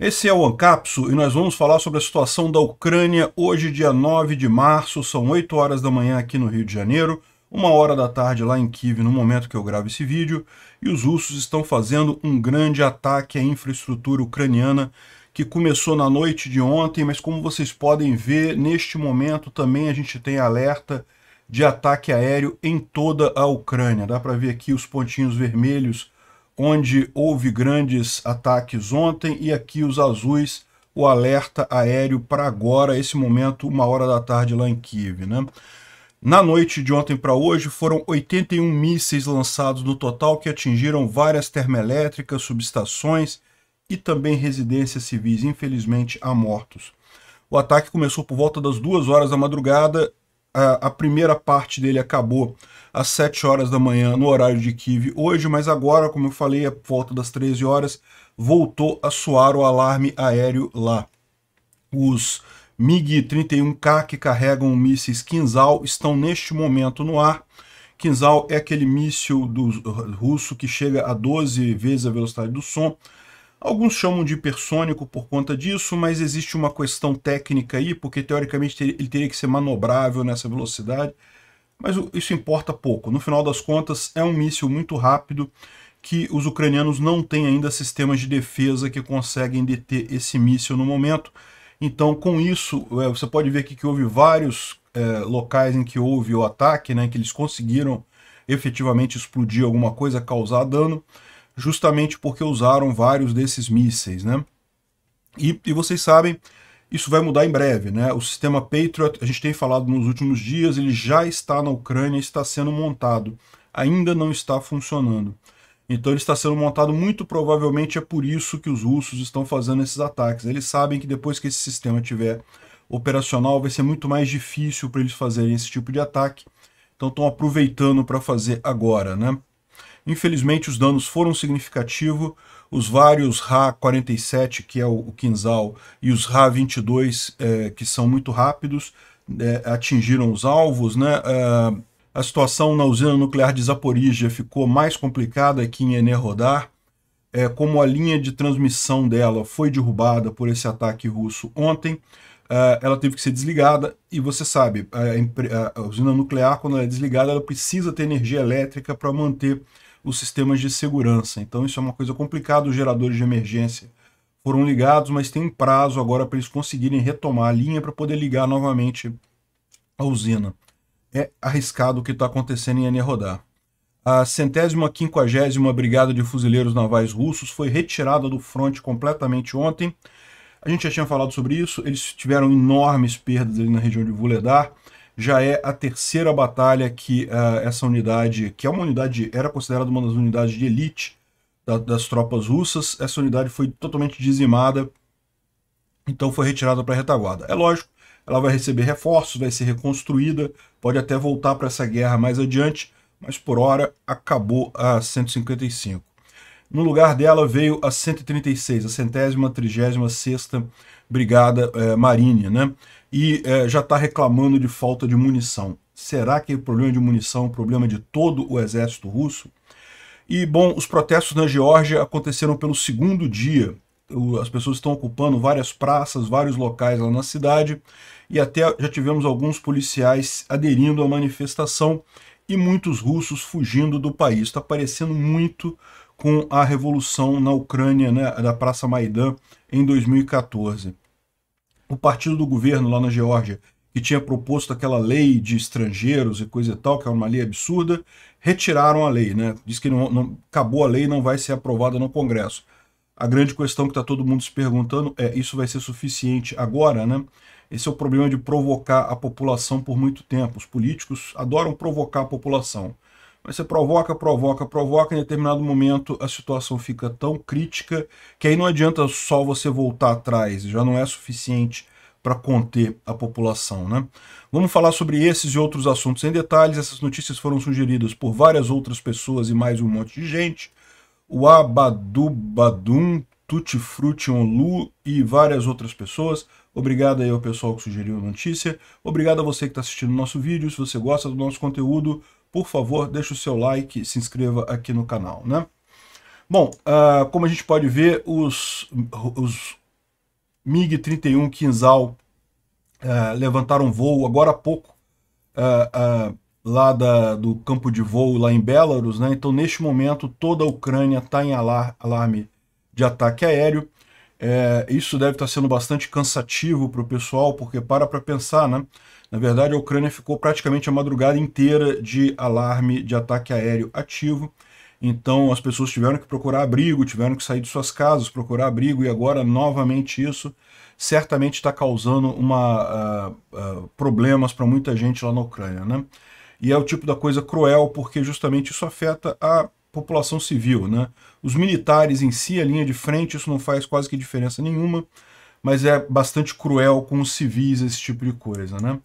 Esse é o AnCapsu e nós vamos falar sobre a situação da Ucrânia hoje, dia 9 de março, são 8 horas da manhã aqui no Rio de Janeiro, uma hora da tarde lá em Kiev, no momento que eu gravo esse vídeo, e os russos estão fazendo um grande ataque à infraestrutura ucraniana que começou na noite de ontem, mas como vocês podem ver, neste momento também a gente tem alerta de ataque aéreo em toda a Ucrânia. Dá para ver aqui os pontinhos vermelhos onde houve grandes ataques ontem, e aqui os azuis, o alerta aéreo para agora, esse momento, uma hora da tarde lá em Kiev. Né? Na noite de ontem para hoje, foram 81 mísseis lançados no total que atingiram várias termoelétricas, subestações e também residências civis. Infelizmente, há mortos. O ataque começou por volta das duas horas da madrugada a, a, primeira parte dele acabou às 7 horas da manhã no horário de Kiev hoje, mas agora, como eu falei, a é volta das 13 horas, voltou a soar o alarme aéreo lá. Os MiG-31K que carregam mísseis Kinzhal estão neste momento no ar. Kinzhal é aquele míssil do, russo que chega a 12 vezes a velocidade do som, Alguns chamam de hipersônico por conta disso, mas existe uma questão técnica aí, porque teoricamente ele teria que ser manobrável nessa velocidade. Mas isso importa pouco. No final das contas, é um míssil muito rápido que os ucranianos não têm ainda sistemas de defesa que conseguem deter esse míssil no momento. Então, com isso, é, você pode ver aqui que houve vários é, locais em que houve o ataque, né, que eles conseguiram efetivamente explodir alguma coisa, causar dano justamente porque usaram vários desses mísseis, né? E, e vocês sabem, isso vai mudar em breve, né? O sistema Patriot, a gente tem falado nos últimos dias, ele já está na Ucrânia, está sendo montado, ainda não está funcionando. Então ele está sendo montado, muito provavelmente é por isso que os russos estão fazendo esses ataques. Eles sabem que depois que esse sistema tiver operacional, vai ser muito mais difícil para eles fazerem esse tipo de ataque. Então estão aproveitando para fazer agora, né? Infelizmente, os danos foram significativos. Os vários Ra-47, que é o, o e os Ra-22, é, que são muito rápidos, é, atingiram os alvos. Né? É, a situação na usina nuclear de Zaporizhia ficou mais complicada que em Enerhodar. É, como a linha de transmissão dela foi derrubada por esse ataque russo ontem, é, ela teve que ser desligada e você sabe, a, a, a, usina nuclear, quando ela é desligada, ela precisa ter energia elétrica para manter os sistemas de segurança. Então isso é uma coisa complicada, os geradores de emergência foram ligados, mas tem um prazo agora para eles conseguirem retomar a linha para poder ligar novamente a usina. É arriscado o que está acontecendo em Enerodar. A centésima quinquagésima Brigada de Fuzileiros Navais Russos foi retirada do fronte completamente ontem. A gente já tinha falado sobre isso, eles tiveram enormes perdas ali na região de Vuledar já é a terceira batalha que uh, essa unidade, que é uma unidade, era considerada uma das unidades de elite da, das tropas russas, essa unidade foi totalmente dizimada, então foi retirada para a retaguarda. É lógico, ela vai receber reforços, vai ser reconstruída, pode até voltar para essa guerra mais adiante, mas por hora acabou a 155. No lugar dela veio a 136, a centésima, trigésima, sexta Brigada eh, marinha né? e é, já está reclamando de falta de munição. Será que o problema de munição é um problema de todo o exército russo? E, bom, os protestos na Geórgia aconteceram pelo segundo dia. As pessoas estão ocupando várias praças, vários locais lá na cidade, e até já tivemos alguns policiais aderindo à manifestação e muitos russos fugindo do país. Está parecendo muito com a revolução na Ucrânia, né, da Praça Maidan, em 2014 o partido do governo lá na Geórgia, que tinha proposto aquela lei de estrangeiros e coisa e tal, que é uma lei absurda, retiraram a lei, né? Diz que não, não acabou a lei não vai ser aprovada no Congresso. A grande questão que está todo mundo se perguntando é: isso vai ser suficiente agora, né? Esse é o problema de provocar a população por muito tempo. Os políticos adoram provocar a população mas você provoca, provoca, provoca, em determinado momento a situação fica tão crítica que aí não adianta só você voltar atrás, já não é suficiente para conter a população. Né? Vamos falar sobre esses e outros assuntos em detalhes. Essas notícias foram sugeridas por várias outras pessoas e mais um monte de gente. O Abadubadum, Tutti Onlu e várias outras pessoas. Obrigado aí ao pessoal que sugeriu a notícia. Obrigado a você que está assistindo o nosso vídeo. Se você gosta do nosso conteúdo, por favor, deixe o seu like e se inscreva aqui no canal, né? Bom, uh, como a gente pode ver, os, os MiG-31 Kinzhal uh, eh, levantaram voo agora há pouco uh, lá da, do campo de voo lá em Belarus, né? Então, neste momento, toda a Ucrânia está em alar alarme de ataque aéreo. isso deve estar tá sendo bastante cansativo para o pessoal, porque para para pensar, né? Na verdade, a Ucrânia ficou praticamente a madrugada inteira de alarme de ataque aéreo ativo. Então as pessoas tiveram que procurar abrigo, tiveram que sair de suas casas, procurar abrigo, e agora novamente isso certamente está causando uma, uh, uh, problemas para muita gente lá na Ucrânia. Né? E é o tipo da coisa cruel, porque justamente isso afeta a população civil. Né? Os militares em si, a linha de frente, isso não faz quase que diferença nenhuma, mas é bastante cruel com os civis esse tipo de coisa. Né?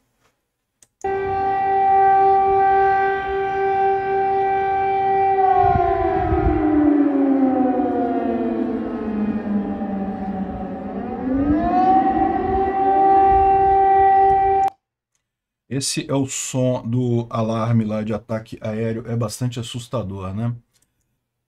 Esse é o som do alarme lá de ataque aéreo, é bastante assustador, né?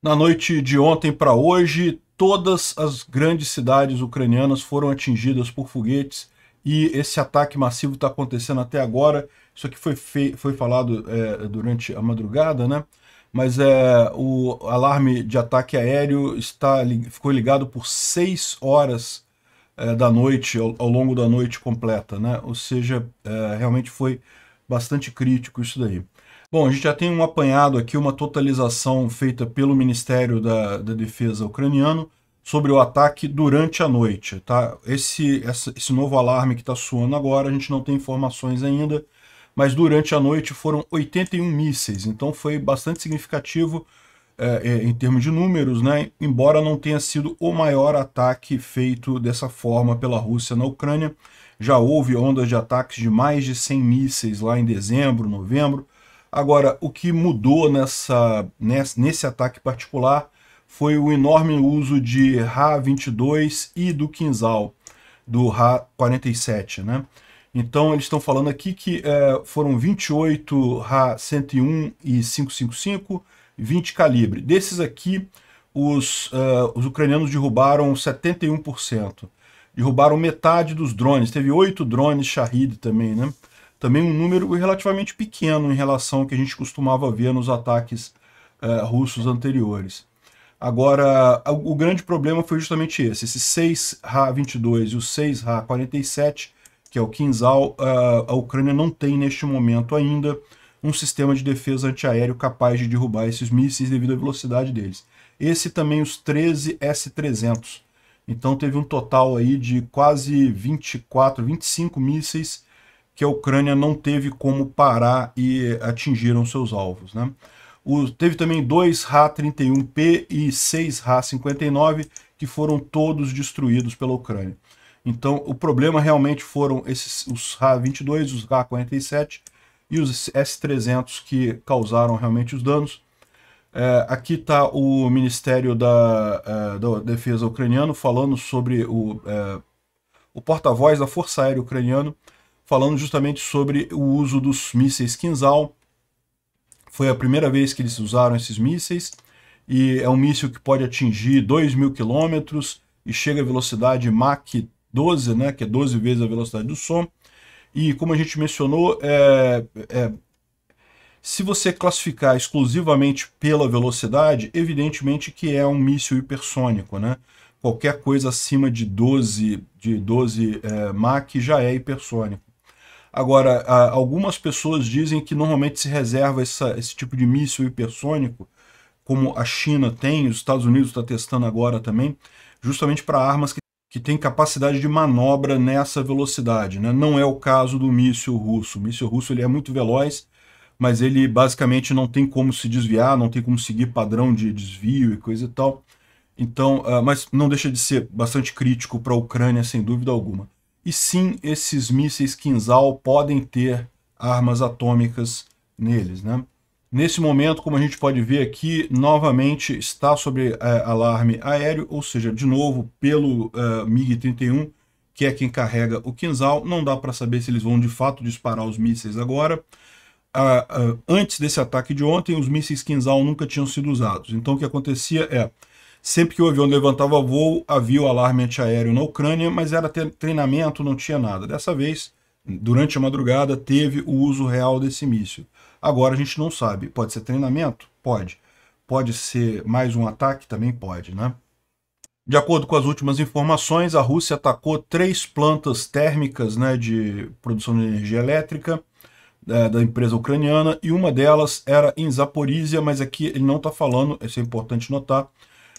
Na noite de ontem para hoje, todas as grandes cidades ucranianas foram atingidas por foguetes e esse ataque massivo está acontecendo até agora. Isso aqui foi, foi falado é, durante a madrugada, né? Mas é, o alarme de ataque aéreo está, ficou ligado por seis horas é, da noite, ao, ao, longo da noite completa, né? Ou seja, é, realmente foi bastante crítico isso daí. Bom, a gente já tem um apanhado aqui, uma totalização feita pelo Ministério da, da Defesa ucraniano sobre o ataque durante a noite, tá? Esse, essa, esse novo alarme que está soando agora, a gente não tem informações ainda, mas durante a noite foram 81 mísseis, então foi bastante significativo é, é, em termos de números, né? embora não tenha sido o maior ataque feito dessa forma pela Rússia na Ucrânia. Já houve ondas de ataques de mais de 100 mísseis lá em dezembro, novembro. Agora, o que mudou nessa, nesse, nesse ataque particular foi o enorme uso de Ra-22 e do Kinzhal, do Ra-47. Né? Então, eles estão falando aqui que é, foram 28 Ra-101 e 555, 20 calibre. Desses aqui, os, uh, os ucranianos derrubaram 71%. Derrubaram metade dos drones. Teve oito drones Shahid também, né? Também um número relativamente pequeno em relação ao que a gente costumava ver nos ataques uh, russos anteriores. Agora, o grande problema foi justamente esse. Esses 6 RA-22 e os 6 RA-47, que é o Kinzhal, eh, a Ucrânia não tem neste momento ainda um sistema de defesa antiaéreo capaz de derrubar esses mísseis devido à velocidade deles. Esse também os 13 S-300. Então teve um total aí de quase 24, 25 mísseis que a Ucrânia não teve como parar e atingiram seus alvos. Né? O, teve também dois RA-31P e seis RA-59 que foram todos destruídos pela Ucrânia. Então o problema realmente foram esses, os RA-22, os RA-47 e os S-300 que causaram realmente os danos. É, aqui está o Ministério da, é, da, Defesa ucraniano falando sobre o, é, o porta-voz da Força Aérea ucraniano, falando justamente sobre o uso dos mísseis Kinzhal. Foi a primeira vez que eles usaram esses mísseis e é um míssil que pode atingir 2 mil quilômetros e chega a velocidade Mach 12, né, que é 12 vezes a velocidade do som. E como a gente mencionou, é, é, se você classificar exclusivamente pela velocidade, evidentemente que é um míssil hipersônico, né? Qualquer coisa acima de 12, de 12 é, Mach já é hipersônico. Agora, algumas pessoas dizem que normalmente se reserva essa, esse tipo de míssil hipersônico, como a China tem, os Estados Unidos está testando agora também, justamente para armas que que tem capacidade de manobra nessa velocidade. Né? Não é o caso do míssil russo. O míssil russo ele é muito veloz, mas ele basicamente não tem como se desviar, não tem como seguir padrão de desvio e coisa e tal. Então, uh, mas não deixa de ser bastante crítico para a Ucrânia, sem dúvida alguma. E sim, esses mísseis Kinzhal podem ter armas atômicas neles, né? Nesse momento, como a gente pode ver aqui, novamente está sobre é, alarme aéreo, ou seja, de novo pelo é, MiG-31, que é quem carrega o quinzal. Não dá para saber se eles vão de fato disparar os mísseis agora. Ah, ah, antes desse ataque de ontem, os mísseis quinzal nunca tinham sido usados. Então o que acontecia é, sempre que o avião levantava voo, havia o alarme antiaéreo na Ucrânia, mas era treinamento, não tinha nada. Dessa vez, durante a madrugada, teve o uso real desse míssil. Agora a gente não sabe. Pode ser treinamento? Pode. Pode ser mais um ataque? Também pode, né? De acordo com as últimas informações, a Rússia atacou três plantas térmicas né, de produção de energia elétrica é, da empresa ucraniana e uma delas era em Zaporizhia, mas aqui ele não está falando, isso é importante notar,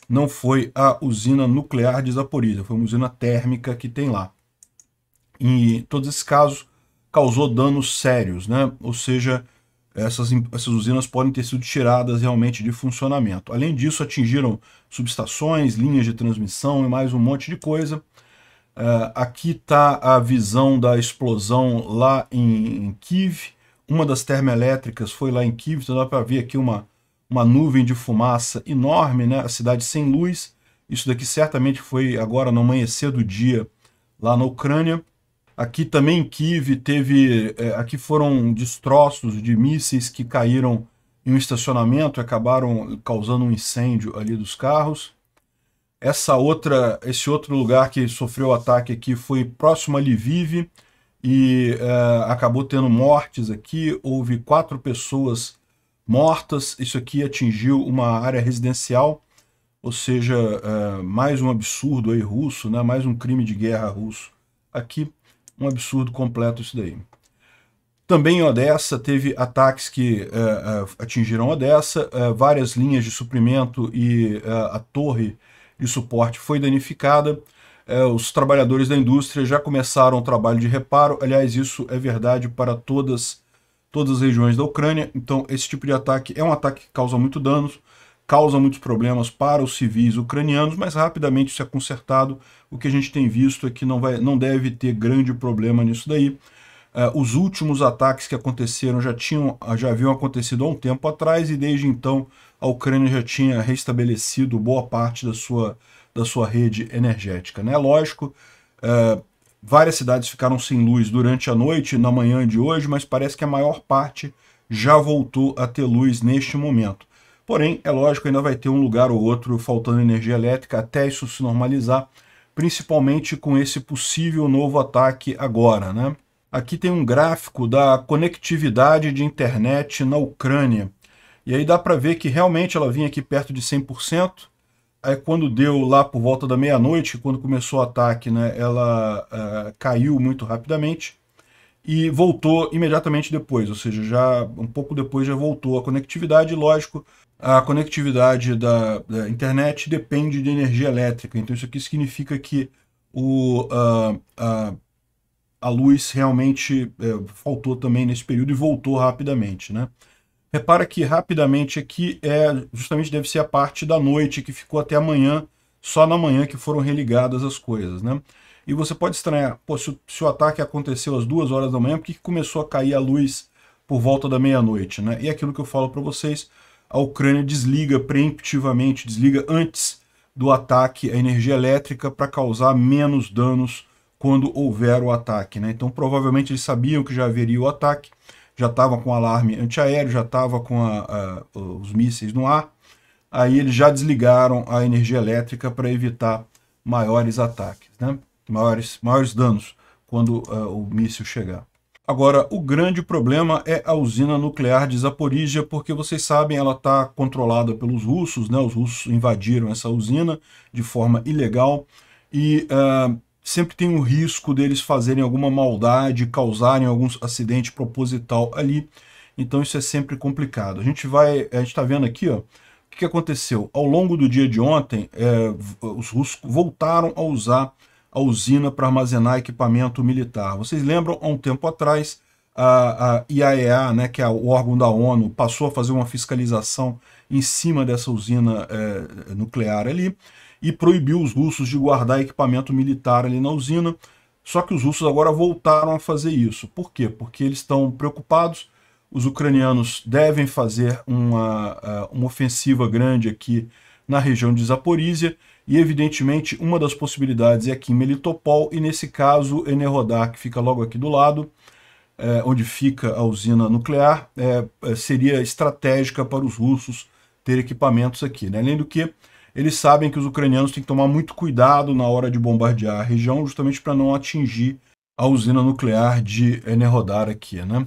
não foi a usina nuclear de Zaporizhia, foi uma usina térmica que tem lá. E, em todos esses casos, causou danos sérios, né? ou seja, essas, essas usinas podem ter sido tiradas realmente de funcionamento. Além disso, atingiram subestações, linhas de transmissão e mais um monte de coisa. Uh, aqui está a visão da explosão lá em, em, Kiev. Uma das termoelétricas foi lá em Kiev, então dá para ver aqui uma, uma nuvem de fumaça enorme, né? a cidade sem luz. Isso daqui certamente foi agora no amanhecer do dia lá na Ucrânia. Aqui também em Kiev teve, é, aqui foram destroços de mísseis que caíram em um estacionamento, acabaram causando um incêndio ali dos carros. Essa outra, esse outro lugar que sofreu ataque aqui foi próximo a Lviv e é, acabou tendo mortes aqui. Houve quatro pessoas mortas. Isso aqui atingiu uma área residencial, ou seja, é, mais um absurdo aí russo, né? Mais um crime de guerra russo aqui um absurdo completo isso daí. Também em Odessa teve ataques que uh, atingiram Odessa, uh, várias linhas de suprimento e a torre de suporte foi danificada. os trabalhadores da indústria já começaram o trabalho de reparo. Aliás, isso é verdade para todas, todas as regiões da Ucrânia. Então, esse tipo de ataque é um ataque que causa muito danos causa muitos problemas para os civis ucranianos, mas rapidamente isso é consertado. O que a gente tem visto é que não, vai, não deve ter grande problema nisso daí. Uh, os últimos ataques que aconteceram já, tinham, já haviam acontecido há um tempo atrás e desde então a Ucrânia já tinha restabelecido boa parte da sua, da sua rede energética. Né? Lógico, uh, várias cidades ficaram sem luz durante a noite e na manhã de hoje, mas parece que a maior parte já voltou a ter luz neste momento. Porém, é lógico, ainda vai ter um lugar ou outro faltando energia elétrica até isso se normalizar, principalmente com esse possível novo ataque agora, né? Aqui tem um gráfico da conectividade de internet na Ucrânia. E aí dá para ver que realmente ela vinha aqui perto de 100%. Aí quando deu lá por volta da meia-noite, quando começou o ataque, né, ela uh, caiu muito rapidamente e voltou imediatamente depois, ou seja, já um pouco depois já voltou a conectividade, lógico, a conectividade da, da, internet depende de energia elétrica. Então, isso aqui significa que o, a, a, a luz realmente é, faltou também nesse período e voltou rapidamente. Né? Repara que rapidamente aqui é justamente deve ser a parte da noite que ficou até amanhã, só na manhã que foram religadas as coisas. Né? E você pode estranhar, pô, se, o, se o ataque aconteceu às duas horas da manhã, por que começou a cair a luz por volta da meia-noite? Né? E é aquilo que eu falo para vocês, a Ucrânia desliga preemptivamente, desliga antes do ataque a energia elétrica para causar menos danos quando houver o ataque. Né? Então, provavelmente eles sabiam que já haveria o ataque, já estavam com alarme antiaéreo, já estava com a, a, os mísseis no ar, aí eles já desligaram a energia elétrica para evitar maiores ataques, né? maiores, maiores danos quando uh, o míssil chegar. Agora, o grande problema é a usina nuclear de Zaporizhia, porque vocês sabem, ela está controlada pelos russos, né? os russos invadiram essa usina de forma ilegal, e uh, sempre tem o risco deles fazerem alguma maldade, causarem algum acidente proposital ali, então isso é sempre complicado. A gente vai, a gente está vendo aqui, ó, o que, que aconteceu? Ao longo do dia de ontem, é, os russos voltaram a usar a usina para armazenar equipamento militar. Vocês lembram, há um tempo atrás, a, a IAEA, né, que é o órgão da ONU, passou a fazer uma fiscalização em cima dessa usina é, nuclear ali e proibiu os russos de guardar equipamento militar ali na usina. Só que os russos agora voltaram a fazer isso. Por quê? Porque eles estão preocupados. Os ucranianos devem fazer uma, eh, uma ofensiva grande aqui na região de Zaporizhia e, evidentemente, uma das possibilidades é aqui em Melitopol, e nesse caso, Enerrodar, que fica logo aqui do lado, é, onde fica a usina nuclear, é, é, seria estratégica para os russos ter equipamentos aqui. Né? Além do que, eles sabem que os ucranianos têm que tomar muito cuidado na hora de bombardear a região, justamente para não atingir a usina nuclear de Enerrodar aqui, né?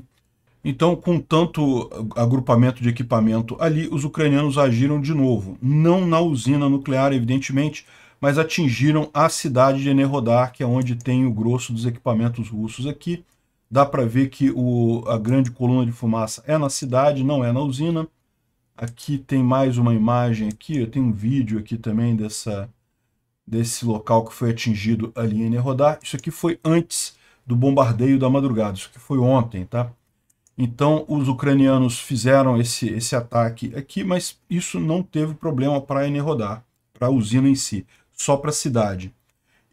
Então, com tanto agrupamento de equipamento ali, os ucranianos agiram de novo, não na usina nuclear, evidentemente, mas atingiram a cidade de Enerodar, que é onde tem o grosso dos equipamentos russos aqui. Dá para ver que o, a grande coluna de fumaça é na cidade, não é na usina. Aqui tem mais uma imagem aqui, eu tenho um vídeo aqui também dessa, desse local que foi atingido ali em Enerodar. Isso aqui foi antes do bombardeio da madrugada, isso aqui foi ontem, tá? Então, os ucranianos fizeram esse, esse ataque aqui, mas isso não teve problema para a Enerrodar, para a usina em si, só para a cidade.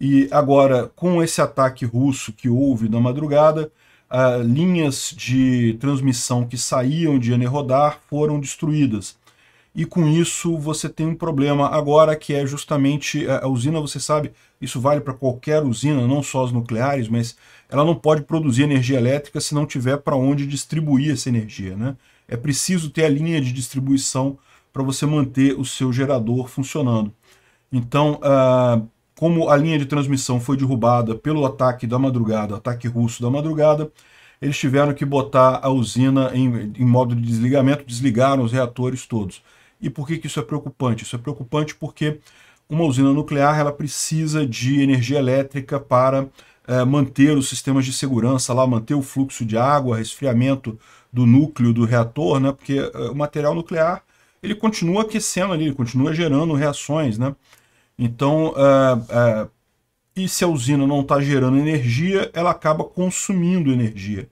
E agora, com esse ataque russo que houve na madrugada, ah, linhas de transmissão que saíam de Enerrodar foram destruídas. E com isso você tem um problema agora que é justamente eh, a usina, você sabe, isso vale para qualquer usina, não só as nucleares, mas ela não pode produzir energia elétrica se não tiver para onde distribuir essa energia. Né? É preciso ter a linha de distribuição para você manter o seu gerador funcionando. Então, ah, como a linha de transmissão foi derrubada pelo ataque da madrugada, ataque russo da madrugada, eles tiveram que botar a usina em, em modo de desligamento, desligaram os reatores todos. E por que, que isso é preocupante? Isso é preocupante porque uma usina nuclear ela precisa de energia elétrica para é, manter os sistemas de segurança lá, manter o fluxo de água, resfriamento do núcleo do reator, né? Porque é, o material nuclear ele continua aquecendo ali, ele continua gerando reações, né? Então, é, e se a usina não está gerando energia, ela acaba consumindo energia.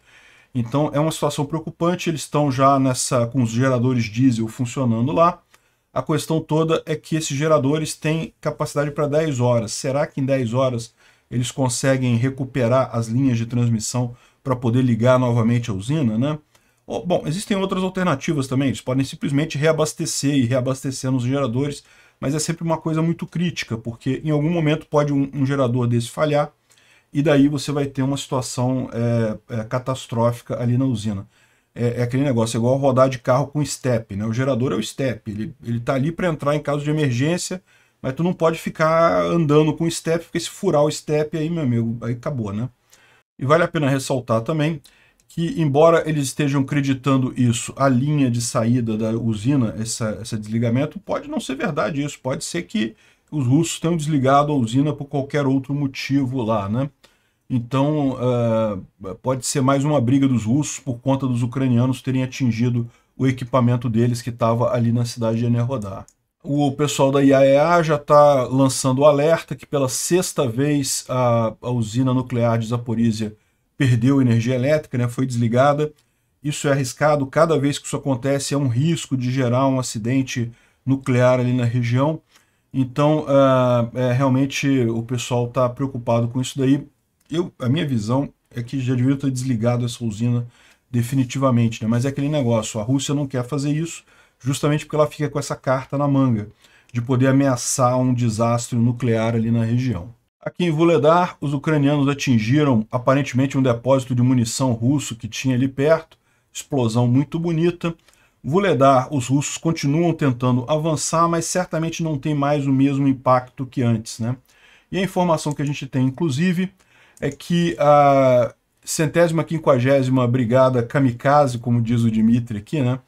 Então é uma situação preocupante, eles estão já nessa com os geradores diesel funcionando lá. A questão toda é que esses geradores têm capacidade para 10 horas. Será que em 10 horas eles conseguem recuperar as linhas de transmissão para poder ligar novamente a usina, né? Bom, existem outras alternativas também, eles podem simplesmente reabastecer e reabastecer nos geradores, mas é sempre uma coisa muito crítica, porque em algum momento pode um, um gerador desse falhar, e daí você vai ter uma situação é, é, catastrófica ali na usina é, é, aquele negócio, é igual rodar de carro com step, né? O gerador é o step, ele, ele tá ali para entrar em caso de emergência, mas tu não pode ficar andando com step, porque se furar o step aí, meu amigo, aí acabou, né? E vale a pena ressaltar também que, embora eles estejam acreditando isso, a linha de saída da usina, essa, esse desligamento, pode não ser verdade isso, pode ser que os russos tenham desligado a usina por qualquer outro motivo lá, né? Então, uh, pode ser mais uma briga dos russos por conta dos ucranianos terem atingido o equipamento deles que estava ali na cidade de Enerhodar. O pessoal da IAEA já está lançando o alerta que pela sexta vez a, a usina nuclear de Zaporizhia perdeu energia elétrica, né, foi desligada. Isso é arriscado, cada vez que isso acontece é um risco de gerar um acidente nuclear ali na região. Então, uh, é, realmente o pessoal está preocupado com isso daí eu, a minha visão é que já deveria ter desligado essa usina definitivamente, né? mas é aquele negócio, a Rússia não quer fazer isso justamente porque ela fica com essa carta na manga de poder ameaçar um desastre nuclear ali na região. Aqui em Vuledar, os ucranianos atingiram aparentemente um depósito de munição russo que tinha ali perto, explosão muito bonita. Vuledar, os russos continuam tentando avançar, mas certamente não tem mais o mesmo impacto que antes, né? E a informação que a gente tem, inclusive, é que a centésima quinquagésima brigada kamikaze, como diz o Dmitry aqui, né?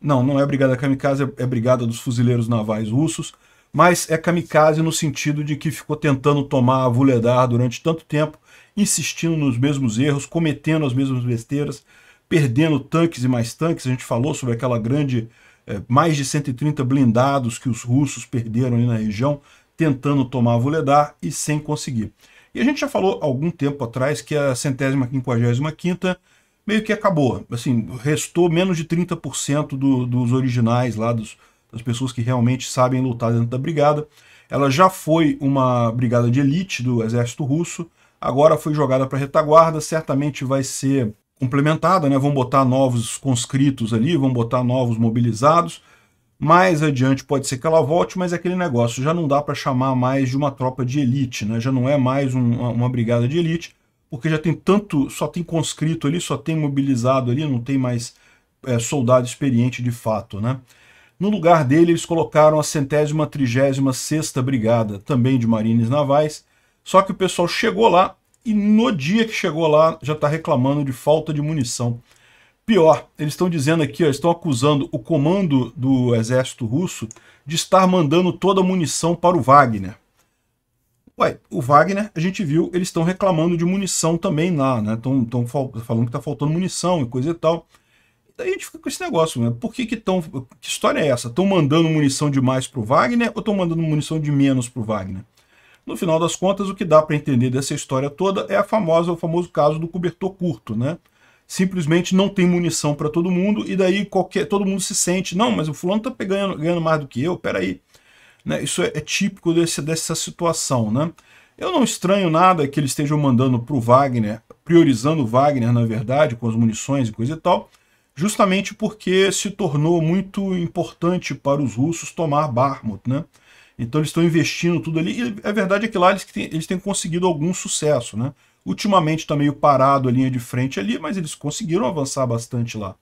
Não, não é brigada kamikaze, é, é brigada dos fuzileiros navais russos, mas é kamikaze no sentido de que ficou tentando tomar a Vuledar durante tanto tempo, insistindo nos mesmos erros, cometendo as mesmas besteiras, perdendo tanques e mais tanques. A gente falou sobre aquela grande, é, mais de 130 blindados que os russos perderam ali na região, tentando tomar a Vuledar e sem conseguir. E a gente já falou algum tempo atrás que a centésima quinquagésima quinta meio que acabou. Assim, restou menos de 30% do, dos originais lá, dos, das pessoas que realmente sabem lutar dentro da brigada. Ela já foi uma brigada de elite do exército russo, agora foi jogada para retaguarda, certamente vai ser complementada, né? Vão botar novos conscritos ali, vão botar novos mobilizados. Mais adiante pode ser que ela volte, mas é aquele negócio já não dá para chamar mais de uma tropa de elite, né? já não é mais um, uma brigada de elite, porque já tem tanto, só tem conscrito ali, só tem mobilizado ali, não tem mais é, soldado experiente de fato. Né? No lugar dele, eles colocaram a centésima, trigésima, sexta brigada, também de marines navais, só que o pessoal chegou lá e no dia que chegou lá já está reclamando de falta de munição. Pior, eles estão dizendo aqui, ó, estão acusando o comando do exército russo de estar mandando toda a munição para o Wagner. Ué, o Wagner, a gente viu, eles estão reclamando de munição também lá, né? Estão falando que está faltando munição e coisa e tal. Daí a gente fica com esse negócio, né? Por que que estão... Que história é essa? Estão mandando munição demais para o Wagner ou estão mandando munição de menos para o Wagner? No final das contas, o que dá para entender dessa história toda é a famosa, o famoso caso do cobertor curto, né? simplesmente não tem munição para todo mundo, e daí qualquer, todo mundo se sente, não, mas o fulano está ganhando, ganhando mais do que eu, peraí. Né? Isso é, é típico desse, dessa situação. Né? Eu não estranho nada que eles estejam mandando para o Wagner, priorizando o Wagner, na verdade, com as munições e coisa e tal, justamente porque se tornou muito importante para os russos tomar Barmut, né? Então eles estão investindo tudo ali, e a verdade é que lá eles têm, eles têm conseguido algum sucesso, né? Ultimamente está meio parado a linha de frente ali, mas eles conseguiram avançar bastante lá.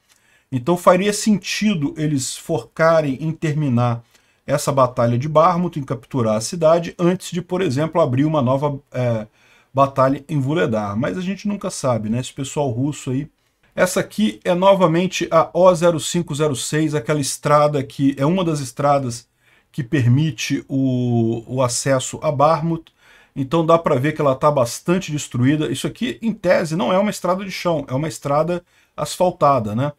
Então faria sentido eles forcarem em terminar essa batalha de Barmut, em capturar a cidade, antes de, por exemplo, abrir uma nova é, batalha em Vuledar. Mas a gente nunca sabe, né? Esse pessoal russo aí essa aqui é novamente a O0506, aquela estrada que é uma das estradas que permite o, o acesso a Barmut. Então dá para ver que ela está bastante destruída. Isso aqui, em tese, não é uma estrada de chão, é uma estrada asfaltada, né?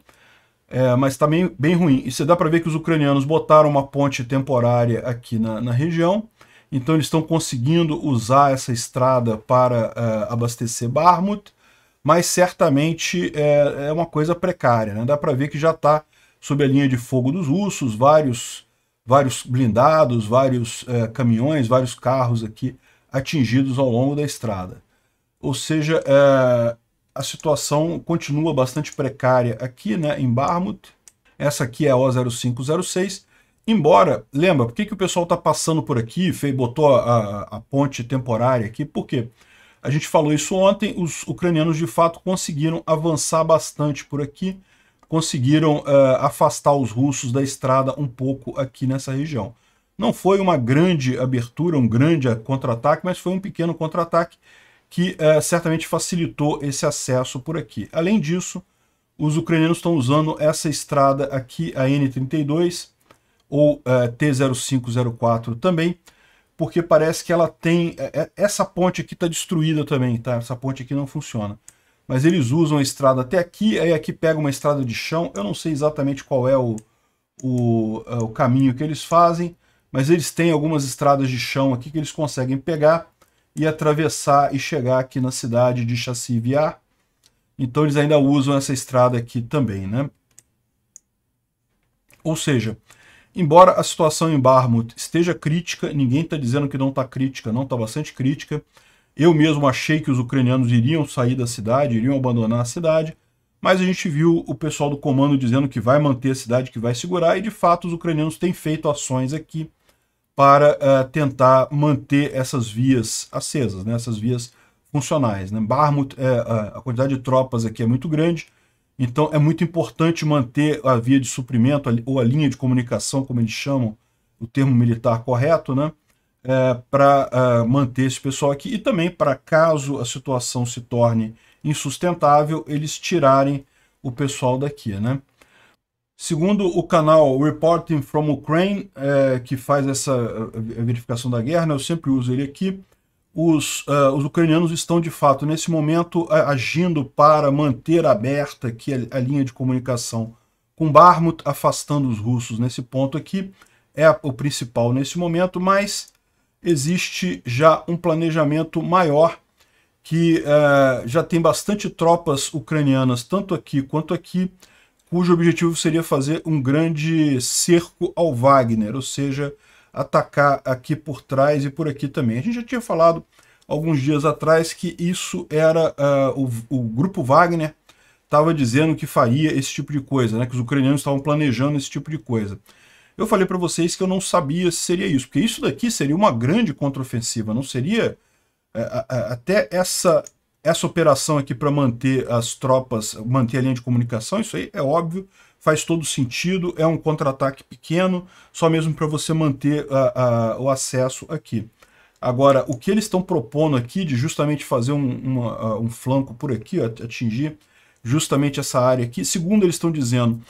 É, mas está bem, bem ruim. E você dá para ver que os ucranianos botaram uma ponte temporária aqui na, na região, então eles estão conseguindo usar essa estrada para uh, abastecer Barmut, mas certamente é, é uma coisa precária. Né? Dá para ver que já está sob a linha de fogo dos russos, vários, vários blindados, vários uh, caminhões, vários carros aqui atingidos ao longo da estrada. Ou seja, é, a situação continua bastante precária aqui né, em Barmouth. Essa aqui é a O0506. Embora, lembra, por que, que o pessoal está passando por aqui, fez, botou a, a, ponte temporária aqui? Por quê? A gente falou isso ontem, os ucranianos de fato conseguiram avançar bastante por aqui, conseguiram uh, afastar os russos da estrada um pouco aqui nessa região. Não foi uma grande abertura, um grande contra-ataque, mas foi um pequeno contra-ataque que eh, certamente facilitou esse acesso por aqui. Além disso, os ucranianos estão usando essa estrada aqui, a N32, ou eh, T0504 também, porque parece que ela tem... Eh, essa ponte aqui está destruída também, tá? Essa ponte aqui não funciona. Mas eles usam a estrada até aqui, aí aqui pega uma estrada de chão. Eu não sei exatamente qual é o, o, o caminho que eles fazem, mas eles têm algumas estradas de chão aqui que eles conseguem pegar e atravessar e chegar aqui na cidade de Chassiviar. Então eles ainda usam essa estrada aqui também, né? Ou seja, embora a situação em Barmouth esteja crítica, ninguém está dizendo que não está crítica, não está bastante crítica. Eu mesmo achei que os ucranianos iriam sair da cidade, iriam abandonar a cidade, mas a gente viu o pessoal do comando dizendo que vai manter a cidade, que vai segurar, e de fato os ucranianos têm feito ações aqui para uh, tentar manter essas vias acesas, né? essas vias funcionais. Né? Barmut, é, a quantidade de tropas aqui é muito grande, então é muito importante manter a via de suprimento, ou a linha de comunicação, como eles chamam, o termo militar correto, né? É, eh, para uh, eh, manter esse pessoal aqui e também para caso a situação se torne insustentável, eles tirarem o pessoal daqui, né? Segundo o canal Reporting from Ukraine, é, que faz essa verificação da guerra, né, eu sempre uso ele aqui, os, uh, os, ucranianos estão de fato nesse momento é, agindo para manter aberta aqui a, a, linha de comunicação com Barmut, afastando os russos nesse ponto aqui, é o principal nesse momento, mas existe já um planejamento maior que uh, já tem bastante tropas ucranianas, tanto aqui quanto aqui, cujo objetivo seria fazer um grande cerco ao Wagner, ou seja, atacar aqui por trás e por aqui também. A gente já tinha falado alguns dias atrás que isso era uh, o, o grupo Wagner estava dizendo que faria esse tipo de coisa, né? que os ucranianos estavam planejando esse tipo de coisa. Eu falei para vocês que eu não sabia se seria isso, porque isso daqui seria uma grande contraofensiva, não seria eh, até essa essa operação aqui para manter as tropas, manter a linha de comunicação, isso aí é óbvio, faz todo sentido, é um contra-ataque pequeno, só mesmo para você manter a, a, o acesso aqui. Agora, o que eles estão propondo aqui de justamente fazer um, uma, um flanco por aqui, ó, atingir justamente essa área aqui, segundo eles estão dizendo,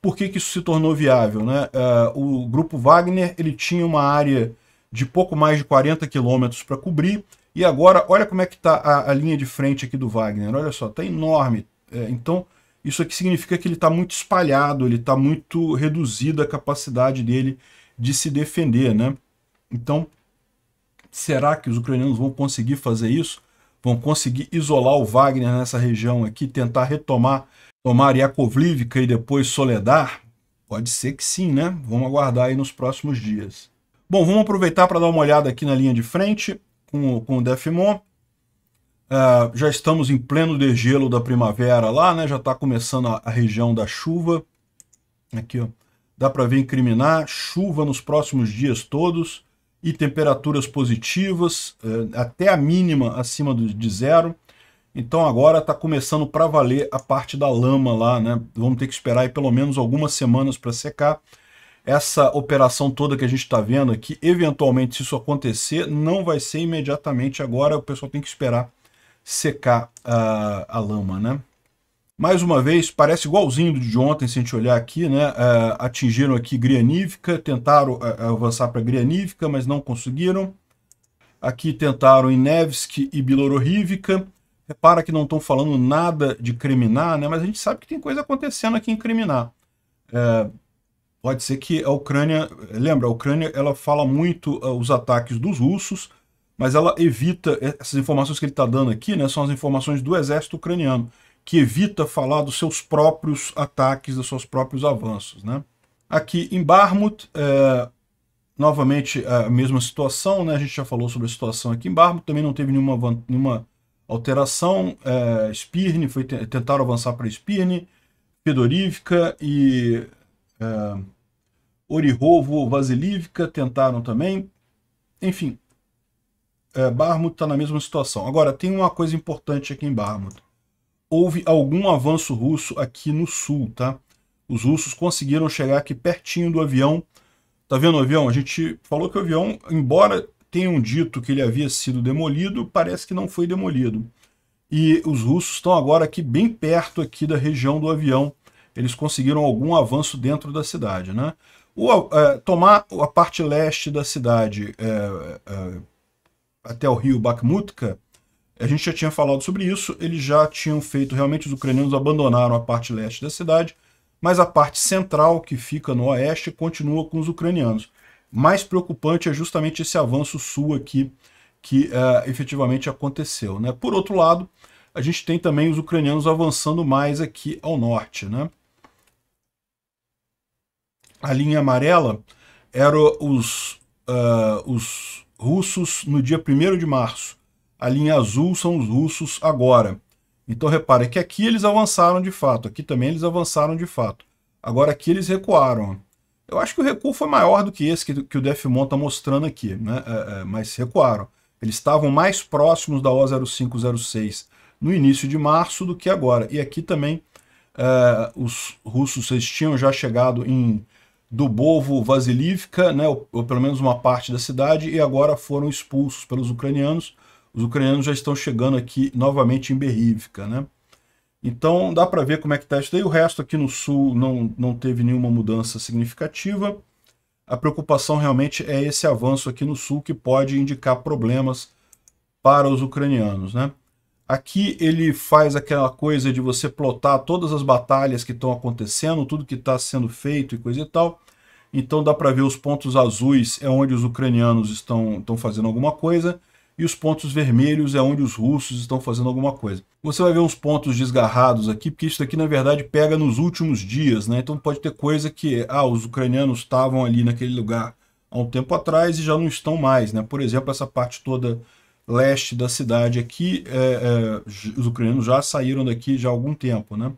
por que, que isso se tornou viável? Né? Uh, o grupo Wagner ele tinha uma área de pouco mais de 40 quilômetros para cobrir, e agora, olha como é que está a, a, linha de frente aqui do Wagner. Olha só, está enorme. É, então, isso aqui significa que ele está muito espalhado, ele está muito reduzida a capacidade dele de se defender, né? Então, será que os ucranianos vão conseguir fazer isso? Vão conseguir isolar o Wagner nessa região aqui, tentar retomar, tomar Yakovlivka e depois Soledar? Pode ser que sim, né? Vamos aguardar aí nos próximos dias. Bom, vamos aproveitar para dar uma olhada aqui na linha de frente com, com o Defmon. É, já estamos em pleno degelo da primavera lá, né? Já está começando a, a, região da chuva. Aqui, ó. Dá para ver incriminar chuva nos próximos dias todos e temperaturas positivas, é, até a mínima acima do, de zero. Então agora está começando para valer a parte da lama lá, né? Vamos ter que esperar aí pelo menos algumas semanas para secar essa operação toda que a gente está vendo aqui, eventualmente, se isso acontecer, não vai ser imediatamente agora, o pessoal tem que esperar secar uh, a lama, né? Mais uma vez, parece igualzinho do de ontem, se a gente olhar aqui, né? Uh, atingiram aqui Grianívica, tentaram uh, avançar para Grianívica, mas não conseguiram. Aqui tentaram em Nevsk e Bilorohivka. Repara que não estão falando nada de criminar, né? Mas a gente sabe que tem coisa acontecendo aqui em criminar. É, Pode ser que a Ucrânia, lembra, a Ucrânia ela fala muito uh, os ataques dos russos, mas ela evita, essas informações que ele está dando aqui, né, são as informações do exército ucraniano, que evita falar dos seus próprios ataques, dos seus próprios avanços. Né? Aqui em Barmut, é, novamente eh, a mesma situação, né? a gente já falou sobre a situação aqui em Barmut, também não teve nenhuma, nenhuma alteração, é, Spirne, foi, tentaram avançar para Spirne, Fedorivka e... É, Orihovo, Vasilivka tentaram também. Enfim, é, Barmut está na mesma situação. Agora, tem uma coisa importante aqui em Barmut. Houve algum avanço russo aqui no sul, tá? Os russos conseguiram chegar aqui pertinho do avião. Tá vendo o avião? A gente falou que o avião, embora tenham dito que ele havia sido demolido, parece que não foi demolido. E os russos estão agora aqui bem perto aqui da região do avião. Eles conseguiram algum avanço dentro da cidade, né? É, tomar a parte leste da cidade é, é, até o rio Bakhmutka, a gente já tinha falado sobre isso, eles já tinham feito, realmente os ucranianos abandonaram a parte leste da cidade, mas a parte central, que fica no oeste, continua com os ucranianos. Mais preocupante é justamente esse avanço sul aqui, que uh, efetivamente aconteceu. Né? Por outro lado, a gente tem também os ucranianos avançando mais aqui ao norte. Né? a linha amarela eram os, uh, os russos no dia 1 de março. A linha azul são os russos agora. Então repare é que aqui eles avançaram de fato, aqui também eles avançaram de fato. Agora aqui eles recuaram. Eu acho que o recuo foi maior do que esse que, que o Defmon está mostrando aqui, né? É, é, mas recuaram. Eles estavam mais próximos da O0506 no início de março do que agora. E aqui também é, os russos eles tinham já chegado em do bovo Vasilivka, né, ou, ou, pelo menos uma parte da cidade, e agora foram expulsos pelos ucranianos. Os ucranianos já estão chegando aqui novamente em Berrivka, né? Então dá para ver como é que está isso daí. O resto aqui no sul não, não teve nenhuma mudança significativa. A preocupação realmente é esse avanço aqui no sul que pode indicar problemas para os ucranianos, né? Aqui ele faz aquela coisa de você plotar todas as batalhas que estão acontecendo, tudo que está sendo feito e coisa e tal. Então dá para ver os pontos azuis é onde os ucranianos estão, estão fazendo alguma coisa e os pontos vermelhos é onde os russos estão fazendo alguma coisa. Você vai ver uns pontos desgarrados aqui, porque isso daqui na verdade pega nos últimos dias, né? Então pode ter coisa que ah, os ucranianos estavam ali naquele lugar há um tempo atrás e já não estão mais, né? Por exemplo, essa parte toda leste da cidade aqui. É, é, os ucranianos já saíram daqui já há algum tempo, né?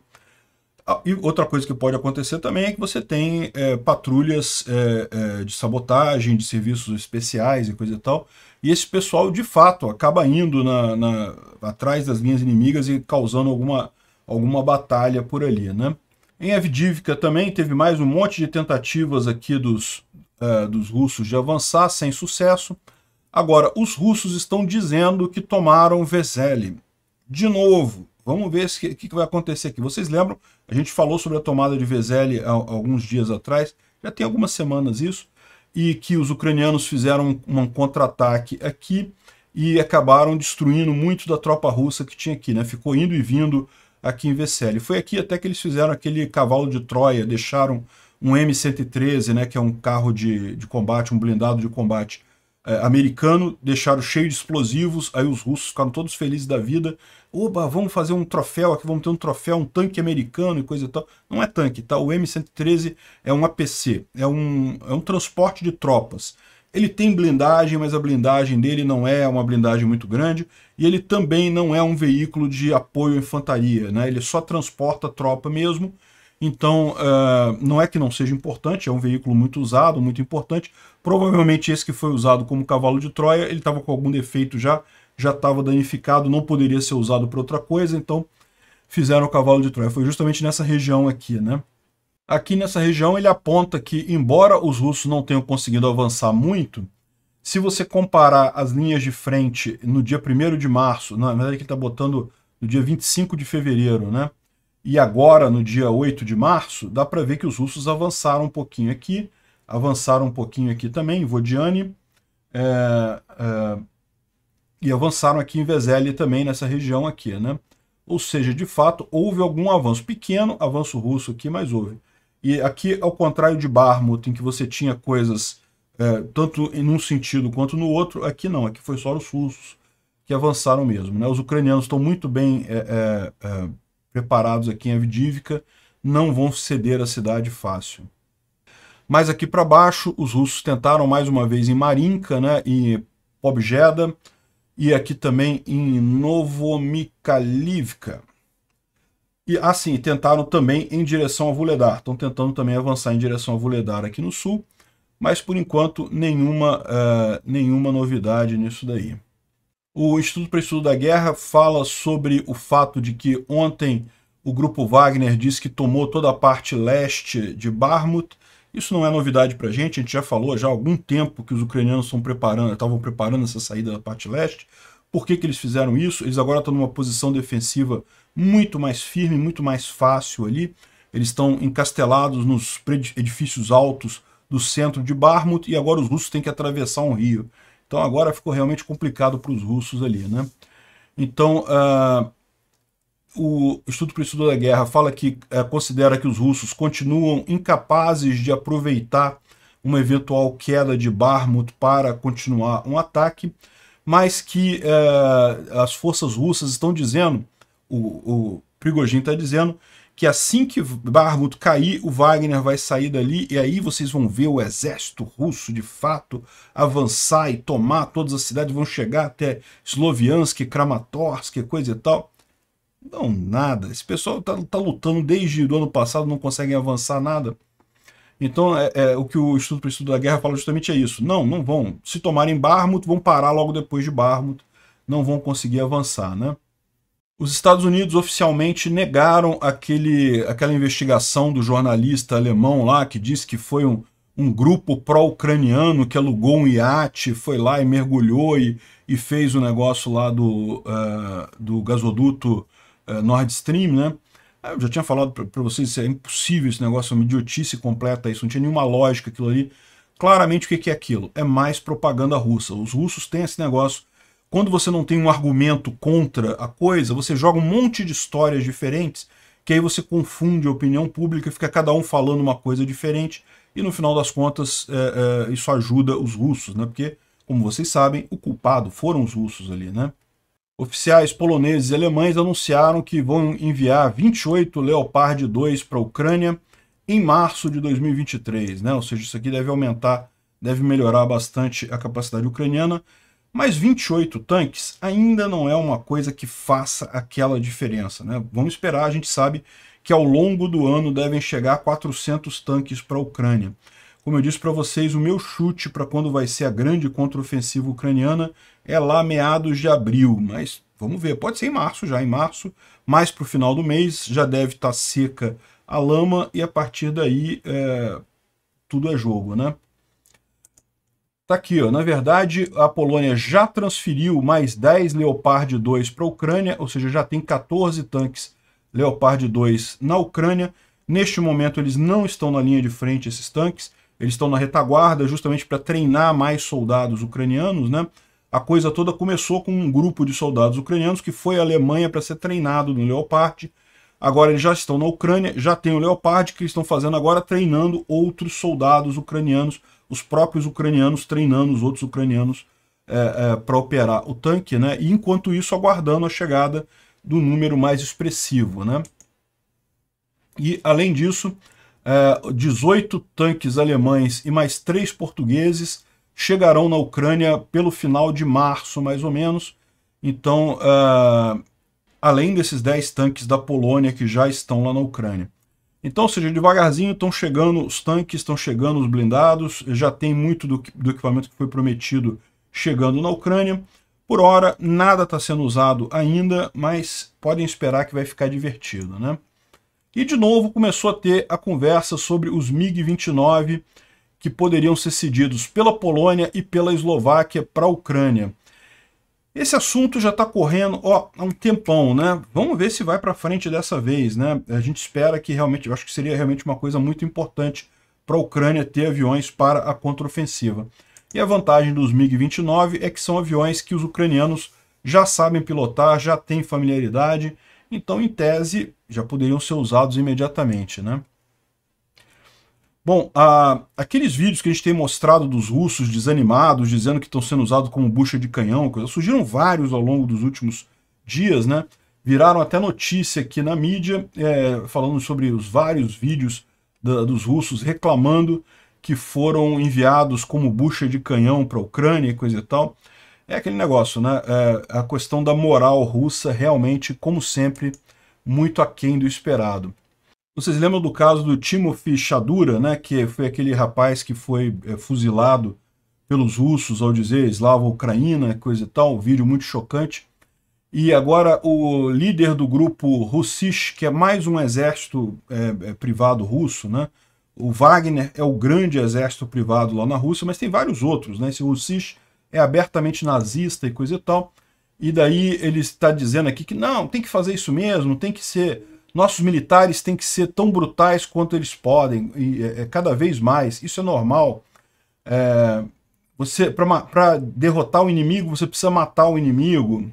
Ah, e outra coisa que pode acontecer também é que você tem é, patrulhas é, é, de sabotagem, de serviços especiais e coisa e tal. E esse pessoal, de fato, acaba indo na, na, atrás das linhas inimigas e causando alguma, alguma batalha por ali, né? Em Avdivka também teve mais um monte de tentativas aqui dos, é, dos russos de avançar sem sucesso. Agora, os russos estão dizendo que tomaram Vesely. De novo, vamos ver o que, que, vai acontecer aqui. Vocês lembram, a gente falou sobre a tomada de Vesely alguns dias atrás, já tem algumas semanas isso, e que os ucranianos fizeram um, um contra-ataque aqui e acabaram destruindo muito da tropa russa que tinha aqui, né? Ficou indo e vindo aqui em Vesely. Foi aqui até que eles fizeram aquele cavalo de Troia, deixaram um M113, né, que é um carro de, de combate, um blindado de combate, é, americano, deixaram cheio de explosivos, aí os russos ficaram todos felizes da vida. Oba, vamos fazer um troféu aqui, vamos ter um troféu, um tanque americano e coisa e tal. Não é tanque, tá? O M113 é um APC, é um, é um transporte de tropas. Ele tem blindagem, mas a blindagem dele não é uma blindagem muito grande, e ele também não é um veículo de apoio à infantaria, né? Ele só transporta tropa mesmo, então, uh, não é que não seja importante, é um veículo muito usado, muito importante. Provavelmente esse que foi usado como cavalo de Troia, ele estava com algum defeito já, já estava danificado, não poderia ser usado para outra coisa, então fizeram o cavalo de Troia. Foi justamente nessa região aqui, né? Aqui nessa região ele aponta que, embora os russos não tenham conseguido avançar muito, se você comparar as linhas de frente no dia 1 de março, na verdade que ele está botando no dia 25 de fevereiro, né? E agora, no dia 8 de março, dá para ver que os russos avançaram um pouquinho aqui, avançaram um pouquinho aqui também, em Vodiane, é, é, e avançaram aqui em Vezeli também, nessa região aqui, né? Ou seja, de fato, houve algum avanço pequeno, avanço russo aqui, mas houve. E aqui, ao contrário de Barmut, em que você tinha coisas é, tanto em um sentido quanto no outro, aqui não, aqui foi só os russos que avançaram mesmo. Né? Os ucranianos estão muito bem é, é, é preparados aqui em Avdívica, não vão ceder a cidade fácil. Mas aqui para baixo, os russos tentaram mais uma vez em Marinka né, e Pobjeda, e aqui também em Novomikalivka. E assim, tentaram também em direção a Vuledar. Estão tentando também avançar em direção a Vuledar aqui no sul, mas por enquanto nenhuma, uh, nenhuma novidade nisso daí. O Estudo para Estudo da Guerra fala sobre o fato de que ontem o grupo Wagner disse que tomou toda a parte leste de Barmut. Isso não é novidade para a gente, a gente já falou já há algum tempo que os ucranianos estão preparando, estavam preparando essa saída da parte leste. Por que, que eles fizeram isso? Eles agora estão numa posição defensiva muito mais firme, muito mais fácil ali. Eles estão encastelados nos edifícios altos do centro de Barmut e agora os russos têm que atravessar um rio. Então agora ficou realmente complicado para os russos ali, né? Então, uh, o Instituto para o Estudo da Guerra fala que uh, considera que os russos continuam incapazes de aproveitar uma eventual queda de Barmut para continuar um ataque, mas que uh, as forças russas estão dizendo, o, o está dizendo, que assim que Barmut cair, o Wagner vai sair dali e aí vocês vão ver o exército russo de fato avançar e tomar todas as cidades, vão chegar até Sloviansk, Kramatorsk, coisa e tal. Não, nada. Esse pessoal está tá lutando desde o ano passado, não conseguem avançar nada. Então, é, é, o que o Estudo para o Estudo da Guerra fala justamente é isso. Não, não vão. Se tomarem Barmut, vão parar logo depois de Barmut. Não vão conseguir avançar, né? Os Estados Unidos oficialmente negaram aquele, aquela investigação do jornalista alemão lá que disse que foi um, um grupo pró-ucraniano que alugou um iate, foi lá e mergulhou e, e fez o um negócio lá do, uh, do gasoduto uh, Nord Stream, né? Ah, eu já tinha falado para vocês, é impossível esse negócio, é uma idiotice completa isso, não tinha nenhuma lógica aquilo ali. Claramente o que é aquilo? É mais propaganda russa. Os russos têm esse negócio quando você não tem um argumento contra a coisa, você joga um monte de histórias diferentes, que aí você confunde a opinião pública, fica cada um falando uma coisa diferente, e no final das contas é, é, isso ajuda os russos, né? Porque, como vocês sabem, o culpado foram os russos ali, né? Oficiais poloneses e alemães anunciaram que vão enviar 28 Leopard 2 para a Ucrânia em março de 2023, né? Ou seja, isso aqui deve aumentar, deve melhorar bastante a capacidade ucraniana mas 28 tanques ainda não é uma coisa que faça aquela diferença. Né? Vamos esperar, a gente sabe que ao longo do ano devem chegar 400 tanques para a Ucrânia. Como eu disse para vocês, o meu chute para quando vai ser a grande contraofensiva ucraniana é lá meados de abril, mas vamos ver, pode ser em março já, em março, mais para o final do mês, já deve estar tá seca a lama e a partir daí é, tudo é jogo, né? Está aqui, ó. na verdade, a Polônia já transferiu mais 10 Leopard 2 para a Ucrânia, ou seja, já tem 14 tanques Leopard 2 na Ucrânia. Neste momento, eles não estão na linha de frente, esses tanques. Eles estão na retaguarda justamente para treinar mais soldados ucranianos. Né? A coisa toda começou com um grupo de soldados ucranianos que foi à Alemanha para ser treinado no Leopard. Agora eles já estão na Ucrânia, já tem o Leopard que eles estão fazendo agora, treinando outros soldados ucranianos os próprios ucranianos treinando os outros ucranianos é, é, para operar o tanque, né? E enquanto isso, aguardando a chegada do número mais expressivo, né? E além disso, é, 18 tanques alemães e mais três portugueses chegarão na Ucrânia pelo final de março, mais ou menos. Então, é, além desses 10 tanques da Polônia que já estão lá na Ucrânia. Então, ou seja, devagarzinho estão chegando os tanques, estão chegando os blindados, já tem muito do, do equipamento que foi prometido chegando na Ucrânia. Por hora, nada está sendo usado ainda, mas podem esperar que vai ficar divertido, né? E de novo começou a ter a conversa sobre os MiG-29 que poderiam ser cedidos pela Polônia e pela Eslováquia para a Ucrânia. Esse assunto já está correndo ó, há um tempão, né? Vamos ver se vai para frente dessa vez, né? A gente espera que realmente, eu acho que seria realmente uma coisa muito importante para a Ucrânia ter aviões para a contraofensiva. E a vantagem dos MiG-29 é que são aviões que os ucranianos já sabem pilotar, já têm familiaridade, então, em tese, já poderiam ser usados imediatamente, né? Bom, aqueles vídeos que a gente tem mostrado dos russos desanimados, dizendo que estão sendo usados como bucha de canhão, coisa, surgiram vários ao longo dos últimos dias, né? Viraram até notícia aqui na mídia, é, falando sobre os vários vídeos da, dos russos reclamando que foram enviados como bucha de canhão para a Ucrânia e coisa e tal. É aquele negócio, né? É, a questão da moral russa realmente, como sempre, muito aquém do esperado. Vocês lembram do caso do Timothy Chadura, né, que foi aquele rapaz que foi é, fuzilado pelos russos ao dizer eslava ucraína, coisa e tal, um vídeo muito chocante. E agora o líder do grupo Russish, que é mais um exército é, privado russo, né? O Wagner é o grande exército privado lá na Rússia, mas tem vários outros, né? Esse Russish é abertamente nazista e coisa e tal. E daí ele está dizendo aqui que não, tem que fazer isso mesmo, tem que ser nossos militares têm que ser tão brutais quanto eles podem, e é, é cada vez mais. Isso é normal. É, você Para derrotar o inimigo, você precisa matar o inimigo.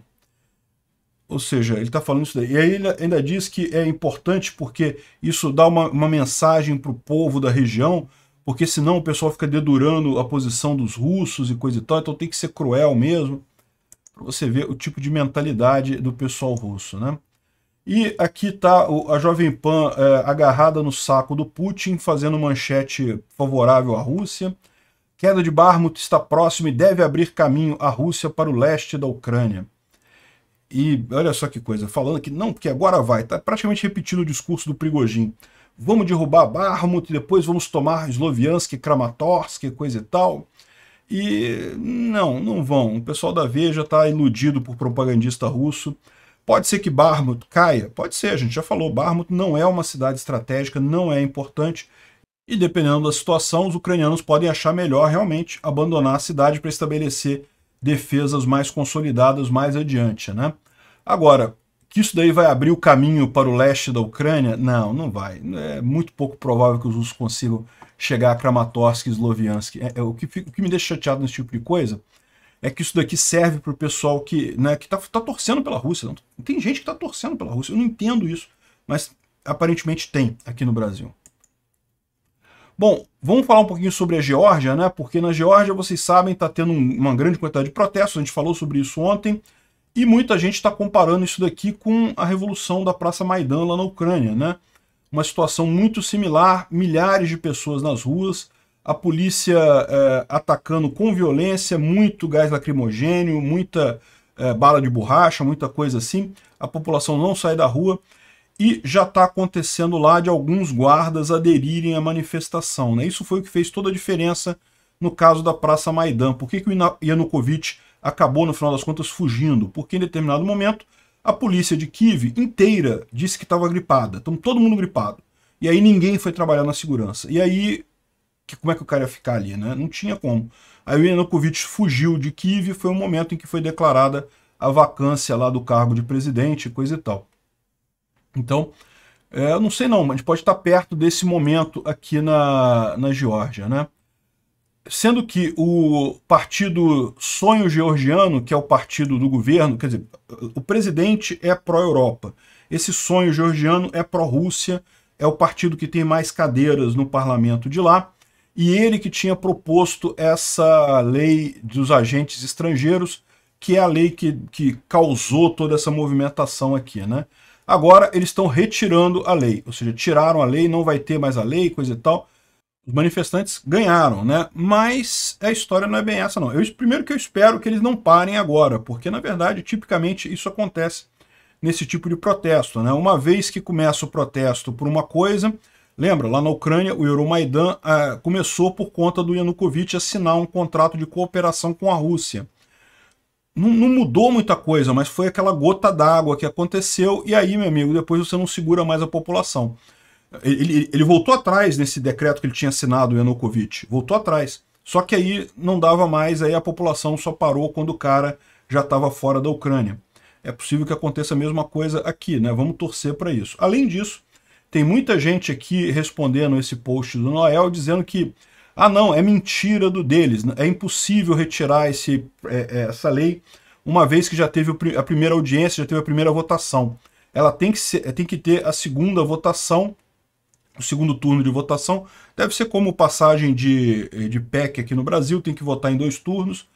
Ou seja, ele está falando isso daí. E aí ele ainda diz que é importante porque isso dá uma, uma mensagem para o povo da região, porque senão o pessoal fica dedurando a posição dos russos e coisa e tal, então tem que ser cruel mesmo. Para você ver o tipo de mentalidade do pessoal russo, né? E aqui está a Jovem Pan é, agarrada no saco do Putin, fazendo manchete favorável à Rússia. Queda de Barmut está próxima e deve abrir caminho à Rússia para o leste da Ucrânia. E olha só que coisa, falando que não, porque agora vai, está praticamente repetindo o discurso do Prigojin. Vamos derrubar Barmut, depois vamos tomar Sloviansk, Kramatorsk, coisa e tal. E não, não vão. O pessoal da Veja está iludido por propagandista russo. Pode ser que Barmut caia? Pode ser, a gente já falou. Barmut não é uma cidade estratégica, não é importante. E dependendo da situação, os ucranianos podem achar melhor realmente abandonar a cidade para estabelecer defesas mais consolidadas mais adiante. Né? Agora, que isso daí vai abrir o caminho para o leste da Ucrânia? Não, não vai. É muito pouco provável que os russos consigam chegar a Kramatorsk e Sloviansk. É, é, o, que, o que me deixa chateado nesse tipo de coisa é que isso daqui serve para o pessoal que né, que está tá torcendo pela Rússia. Não, tem gente que está torcendo pela Rússia, eu não entendo isso, mas aparentemente tem aqui no Brasil. Bom, vamos falar um pouquinho sobre a Geórgia, né? Porque na Geórgia, vocês sabem, está tendo um, uma grande quantidade de protestos, a gente falou sobre isso ontem, e muita gente está comparando isso daqui com a revolução da Praça Maidan lá na Ucrânia, né? Uma situação muito similar, milhares de pessoas nas ruas, a polícia é, atacando com violência, muito gás lacrimogênio, muita é, bala de borracha, muita coisa assim. A população não sai da rua e já está acontecendo lá de alguns guardas aderirem à manifestação. Né? Isso foi o que fez toda a diferença no caso da Praça Maidan. Por que, que o Yanukovych acabou, no final das contas, fugindo? Porque em determinado momento a polícia de Kiev inteira disse que estava gripada. Então todo mundo gripado. E aí ninguém foi trabalhar na segurança. E aí que, como é que o cara ia ficar ali, né? Não tinha como. Aí o Yanukovych fugiu de Kiev, foi o momento em que foi declarada a vacância lá do cargo de presidente, coisa e tal. Então, é, eu não sei não, mas a gente pode estar perto desse momento aqui na, na Geórgia, né? Sendo que o partido Sonho Georgiano, que é o partido do governo, quer dizer, o presidente é pró-Europa. Esse Sonho Georgiano é pró-Rússia, é o partido que tem mais cadeiras no parlamento de lá e ele que tinha proposto essa lei dos agentes estrangeiros, que é a lei que, que causou toda essa movimentação aqui, né? Agora eles estão retirando a lei, ou seja, tiraram a lei, não vai ter mais a lei, coisa e tal. Os manifestantes ganharam, né? Mas a história não é bem essa, não. Eu, primeiro que eu espero que eles não parem agora, porque, na verdade, tipicamente isso acontece nesse tipo de protesto, né? Uma vez que começa o protesto por uma coisa, Lembra, lá na Ucrânia, o Euromaidan é, começou por conta do Yanukovych assinar um contrato de cooperação com a Rússia. Não, não mudou muita coisa, mas foi aquela gota d'água que aconteceu, e aí, meu amigo, depois você não segura mais a população. Ele, ele voltou atrás nesse decreto que ele tinha assinado, o Yanukovych, voltou atrás. Só que aí não dava mais, aí a população só parou quando o cara já estava fora da Ucrânia. É possível que aconteça a mesma coisa aqui, né? Vamos torcer para isso. Além disso, tem muita gente aqui respondendo esse post do Noel dizendo que ah não, é mentira do deles, né? é impossível retirar esse, é, é, essa lei uma vez que já teve a primeira audiência, já teve a primeira votação. Ela tem que, ser, tem que ter a segunda votação, o segundo turno de votação, deve ser como passagem de, de PEC aqui no Brasil, tem que votar em dois turnos,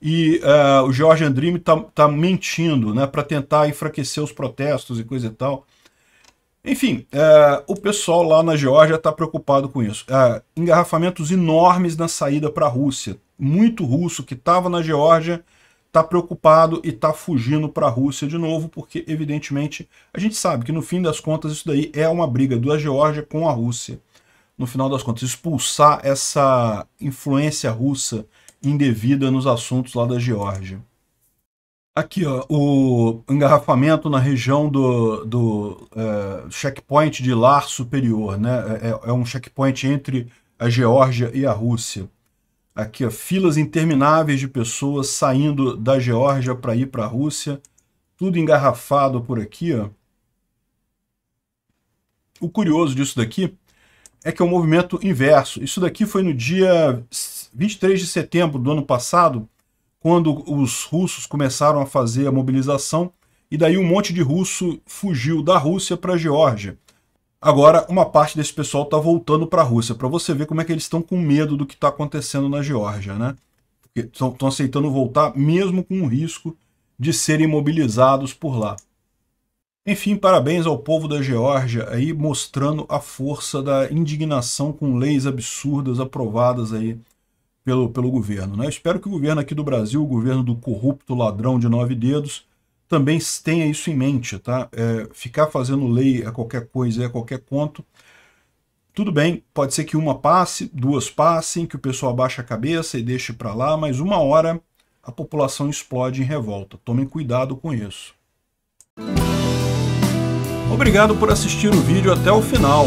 e uh, o George Andrime está tá mentindo né, para tentar enfraquecer os protestos e coisa e tal. Enfim, eh, o pessoal lá na Geórgia está preocupado com isso. Eh, engarrafamentos enormes na saída para a Rússia. Muito russo que estava na Geórgia está preocupado e está fugindo para a Rússia de novo, porque, evidentemente, a gente sabe que, no fim das contas, isso daí é uma briga da Geórgia com a Rússia. No final das contas, expulsar essa influência russa indevida nos assuntos lá da Geórgia. Aqui, ó, o engarrafamento na região do, do é, checkpoint de Lar Superior, né? É, é, é, um checkpoint entre a Geórgia e a Rússia. Aqui, ó, filas intermináveis de pessoas saindo da Geórgia para ir para a Rússia, tudo engarrafado por aqui, ó. O curioso disso daqui é que é um movimento inverso. Isso daqui foi no dia 23 de setembro do ano passado, quando os russos começaram a fazer a mobilização, e daí um monte de russo fugiu da Rússia para a Geórgia. Agora, uma parte desse pessoal está voltando para a Rússia, para você ver como é que eles estão com medo do que está acontecendo na Geórgia, né? Estão aceitando voltar, mesmo com o risco de serem mobilizados por lá. Enfim, parabéns ao povo da Geórgia aí mostrando a força da indignação com leis absurdas aprovadas aí pelo, pelo governo. Né? Espero que o governo aqui do Brasil, o governo do corrupto ladrão de nove dedos, também tenha isso em mente. Tá? É, ficar fazendo lei a qualquer coisa, a qualquer conto, tudo bem, pode ser que uma passe, duas passem, que o pessoal abaixe a cabeça e deixe para lá, mas uma hora a população explode em revolta. Tomem cuidado com isso. Obrigado por assistir o vídeo até o final.